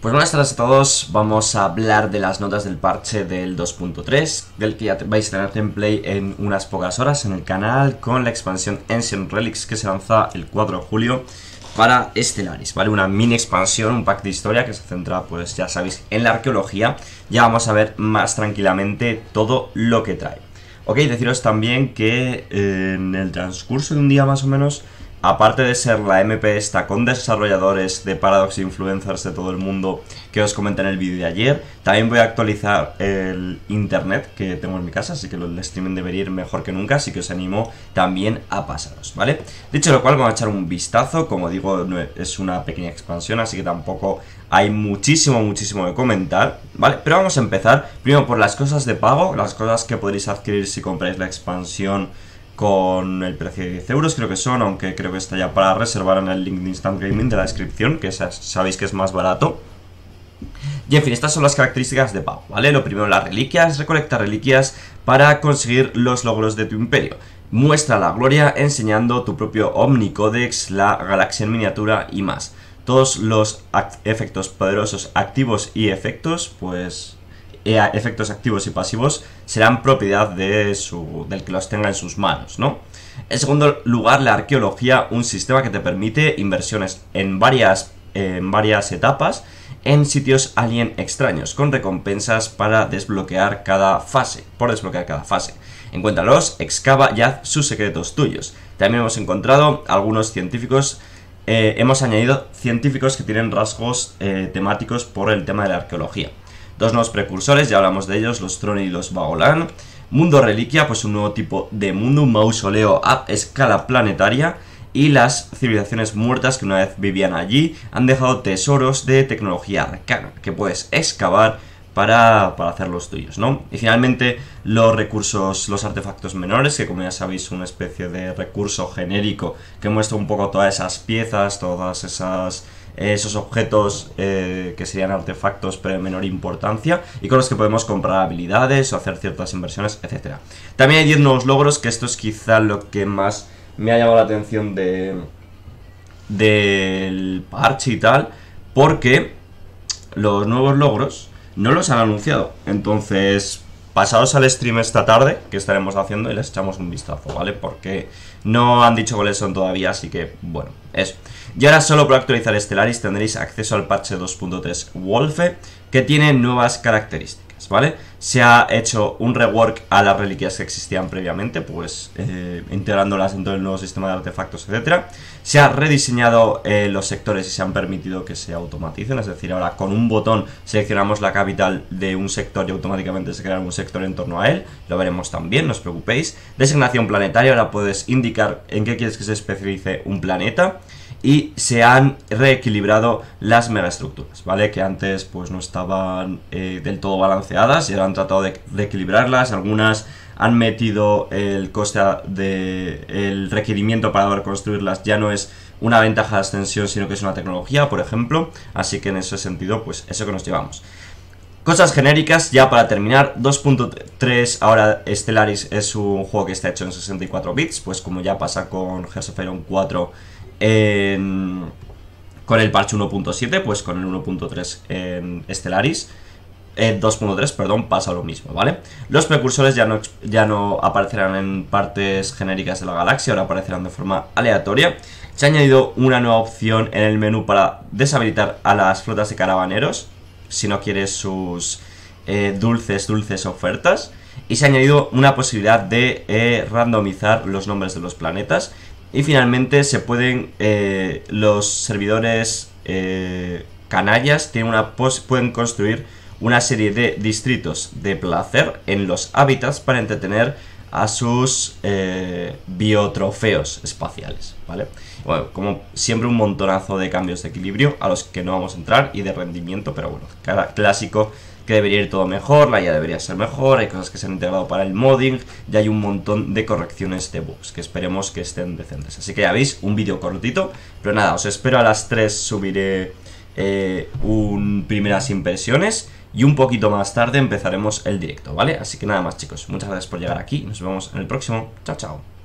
Pues buenas tardes a todos, vamos a hablar de las notas del parche del 2.3, del que ya vais a tener play en unas pocas horas en el canal, con la expansión Ancient Relics que se lanza el 4 de julio para Estelaris. ¿vale? Una mini expansión, un pack de historia que se centra, pues ya sabéis, en la arqueología. Ya vamos a ver más tranquilamente todo lo que trae. Ok, deciros también que en el transcurso de un día más o menos aparte de ser la MP esta con desarrolladores de Paradox Influencers de todo el mundo que os comenté en el vídeo de ayer, también voy a actualizar el internet que tengo en mi casa, así que el streaming debería ir mejor que nunca, así que os animo también a pasaros, ¿vale? Dicho lo cual, vamos a echar un vistazo, como digo, es una pequeña expansión, así que tampoco hay muchísimo, muchísimo de comentar, ¿vale? Pero vamos a empezar primero por las cosas de pago, las cosas que podréis adquirir si compráis la expansión con el precio de 10 euros, creo que son, aunque creo que está ya para reservar en el link de Instant Gaming de la descripción, que sabéis que es más barato. Y en fin, estas son las características de Pau, ¿vale? Lo primero, las reliquias, recolecta reliquias para conseguir los logros de tu imperio. Muestra la gloria enseñando tu propio Omnicodex, la galaxia en miniatura y más. Todos los efectos poderosos activos y efectos, pues eh, efectos activos y pasivos serán propiedad de su, del que los tenga en sus manos, ¿no? En segundo lugar, la arqueología, un sistema que te permite inversiones en varias, en varias etapas en sitios alien extraños, con recompensas para desbloquear cada fase, por desbloquear cada fase. Encuéntralos, excava y haz sus secretos tuyos. También hemos encontrado algunos científicos eh, hemos añadido científicos que tienen rasgos eh, temáticos por el tema de la arqueología. Dos nuevos precursores, ya hablamos de ellos, los Trone y los Bagolan. Mundo Reliquia, pues un nuevo tipo de mundo, mausoleo a escala planetaria. Y las civilizaciones muertas que una vez vivían allí han dejado tesoros de tecnología arcana que puedes excavar para, para, hacer los tuyos, ¿no? Y finalmente los recursos, los artefactos menores, que como ya sabéis una especie de recurso genérico que muestra un poco todas esas piezas, todas esas esos objetos eh, que serían artefactos pero de menor importancia y con los que podemos comprar habilidades o hacer ciertas inversiones, etc. También hay 10 nuevos logros, que esto es quizá lo que más me ha llamado la atención de del parche y tal, porque los nuevos logros no los han anunciado. Entonces, Pasaos al stream esta tarde que estaremos haciendo y les echamos un vistazo, ¿vale? Porque no han dicho cuáles son todavía, así que bueno, eso. Y ahora solo por actualizar Stellaris tendréis acceso al parche 2.3 Wolfe que tiene nuevas características. ¿vale? Se ha hecho un rework a las reliquias que existían previamente, pues eh, integrándolas dentro del nuevo sistema de artefactos, etcétera. Se ha rediseñado eh, los sectores y se han permitido que se automaticen, es decir, ahora con un botón seleccionamos la capital de un sector y automáticamente se crea un sector en torno a él, lo veremos también, no os preocupéis. Designación planetaria, ahora puedes indicar en qué quieres que se especialice un planeta y se han reequilibrado las megaestructuras, ¿vale? Que antes pues no estaban eh, del todo balanceadas y ahora han tratado de reequilibrarlas, algunas han metido el coste de el requerimiento para poder construirlas ya no es una ventaja de ascensión, sino que es una tecnología, por ejemplo, así que en ese sentido pues eso que nos llevamos. Cosas genéricas, ya para terminar, 2.3 ahora Stellaris es un juego que está hecho en 64 bits, pues como ya pasa con Hearts 4 en, con el parche 1.7, pues con el 1.3 en Stellaris. 2.3, perdón, pasa lo mismo, ¿vale? Los precursores ya no, ya no aparecerán en partes genéricas de la galaxia, ahora aparecerán de forma aleatoria. Se ha añadido una nueva opción en el menú para deshabilitar a las flotas de caravaneros, si no quieres sus eh, dulces, dulces ofertas. Y se ha añadido una posibilidad de eh, randomizar los nombres de los planetas, y finalmente se pueden, eh, los servidores eh, canallas tienen una pueden construir una serie de distritos de placer en los hábitats para entretener a sus eh, biotrofeos espaciales, ¿vale? Bueno, como siempre un montonazo de cambios de equilibrio a los que no vamos a entrar y de rendimiento, pero bueno, cada clásico que debería ir todo mejor, la IA debería ser mejor, hay cosas que se han integrado para el modding y hay un montón de correcciones de bugs que esperemos que estén decentes. Así que ya veis, un vídeo cortito, pero nada, os espero a las 3 subiré eh, un primeras impresiones y un poquito más tarde empezaremos el directo, ¿vale? Así que nada más chicos, muchas gracias por llegar aquí, nos vemos en el próximo, chao chao.